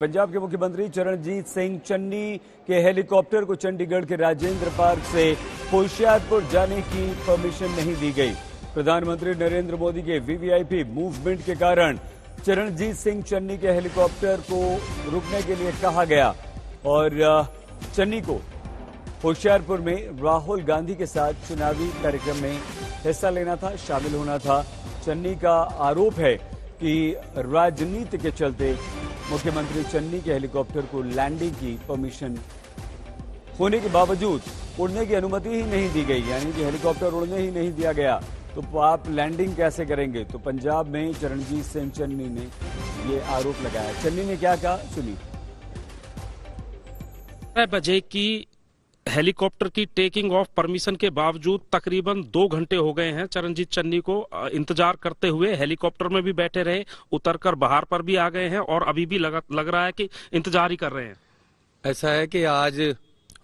पंजाब के मुख्यमंत्री चरणजीत सिंह चन्नी के हेलीकॉप्टर को चंडीगढ़ के राजेंद्र पार्क से होशियारपुर जाने की परमिशन नहीं दी गई प्रधानमंत्री नरेंद्र मोदी के वीवीआईपी मूवमेंट के कारण चरणजीत सिंह चन्नी के हेलीकॉप्टर को रुकने के लिए कहा गया और चन्नी को होशियारपुर में राहुल गांधी के साथ चुनावी कार्यक्रम में हिस्सा लेना था शामिल होना था चन्नी का आरोप है कि राजनीति के चलते मुख्यमंत्री चन्नी के हेलीकॉप्टर को लैंडिंग की परमिशन होने के बावजूद उड़ने की अनुमति ही नहीं दी गई यानी कि हेलीकॉप्टर उड़ने ही नहीं दिया गया तो आप लैंडिंग कैसे करेंगे तो पंजाब में चरणजीत सिंह चन्नी ने ये आरोप लगाया चन्नी ने क्या कहा सुनी बजे की हेलीकॉप्टर की टेकिंग ऑफ परमिशन के बावजूद तकरीबन दो घंटे हो गए हैं चरणजीत चन्नी को इंतजार करते हुए हेलीकॉप्टर में भी बैठे रहे उतरकर बाहर पर भी आ गए हैं और अभी भी लग, लग रहा है कि इंतजार ही कर रहे हैं ऐसा है कि आज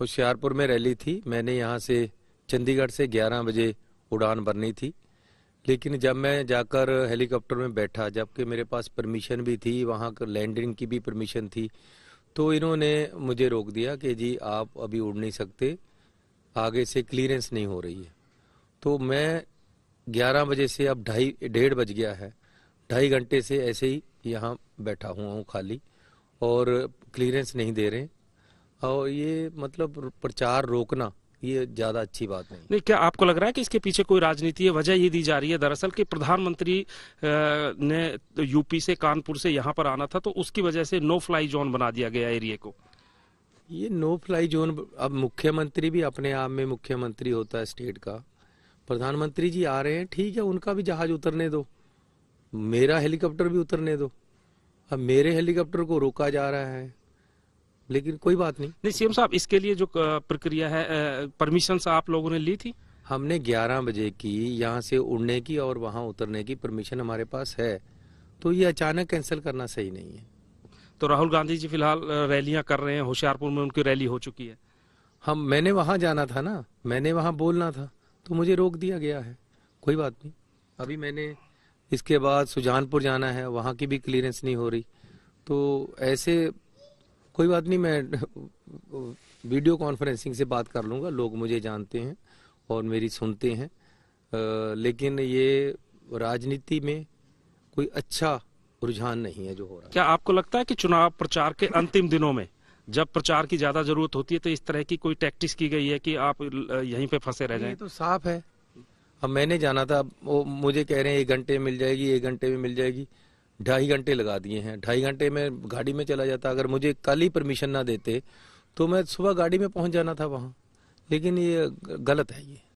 होशियारपुर में रैली थी मैंने यहाँ से चंडीगढ़ से 11 बजे उड़ान भरनी थी लेकिन जब मैं जाकर हेलीकॉप्टर में बैठा जबकि मेरे पास परमिशन भी थी वहाँ लैंडिंग की भी परमिशन थी तो इन्होंने मुझे रोक दिया कि जी आप अभी उड़ नहीं सकते आगे से क्लियरेंस नहीं हो रही है तो मैं 11 बजे से अब ढाई डेढ़ बज गया है ढाई घंटे से ऐसे ही यहाँ बैठा हुआ हूँ खाली और क्लियरेंस नहीं दे रहे और ये मतलब प्रचार रोकना ये ज्यादा अच्छी बात नहीं नहीं क्या आपको लग रहा है कि इसके पीछे कोई राजनीति है वजह ये दी जा रही है दरअसल कि प्रधानमंत्री ने यूपी से कानपुर से यहाँ पर आना था तो उसकी वजह से नो फ्लाई जोन बना दिया गया एरिया को ये नो फ्लाई जोन अब मुख्यमंत्री भी अपने आप में मुख्यमंत्री होता है स्टेट का प्रधानमंत्री जी आ रहे हैं ठीक है उनका भी जहाज उतरने दो मेरा हेलीकॉप्टर भी उतरने दो अब मेरे हेलीकॉप्टर को रोका जा रहा है लेकिन कोई बात नहीं नहीं सीएम साहब इसके लिए जो प्रक्रिया है परमिशन आप लोगों ने ली थी हमने 11 बजे की यहाँ से उड़ने की और वहाँ उतरने की परमिशन हमारे पास है तो ये अचानक कैंसिल करना सही नहीं है तो राहुल गांधी जी फिलहाल रैलियां कर रहे हैं होशियारपुर में उनकी रैली हो चुकी है हम मैंने वहां जाना था ना मैंने वहां बोलना था तो मुझे रोक दिया गया है कोई बात नहीं अभी मैंने इसके बाद सुजानपुर जाना है वहाँ की भी क्लियरेंस नहीं हो रही तो ऐसे कोई बात नहीं मैं वीडियो कॉन्फ्रेंसिंग से बात कर लूँगा लोग मुझे जानते हैं और मेरी सुनते हैं आ, लेकिन ये राजनीति में कोई अच्छा रुझान नहीं है जो हो रहा है क्या आपको लगता है कि चुनाव प्रचार के अंतिम दिनों में जब प्रचार की ज्यादा जरूरत होती है तो इस तरह की कोई टैक्टिस की गई है कि आप यहीं पे फंसे रह जाएं? तो साफ है अब मैंने जाना था वो मुझे कह रहे हैं एक घंटे मिल जाएगी एक घंटे में मिल जाएगी ढाई घंटे लगा दिए हैं ढाई घंटे में गाड़ी में चला जाता अगर मुझे कल ही परमिशन ना देते तो मैं सुबह गाड़ी में पहुंच जाना था वहाँ लेकिन ये गलत है ये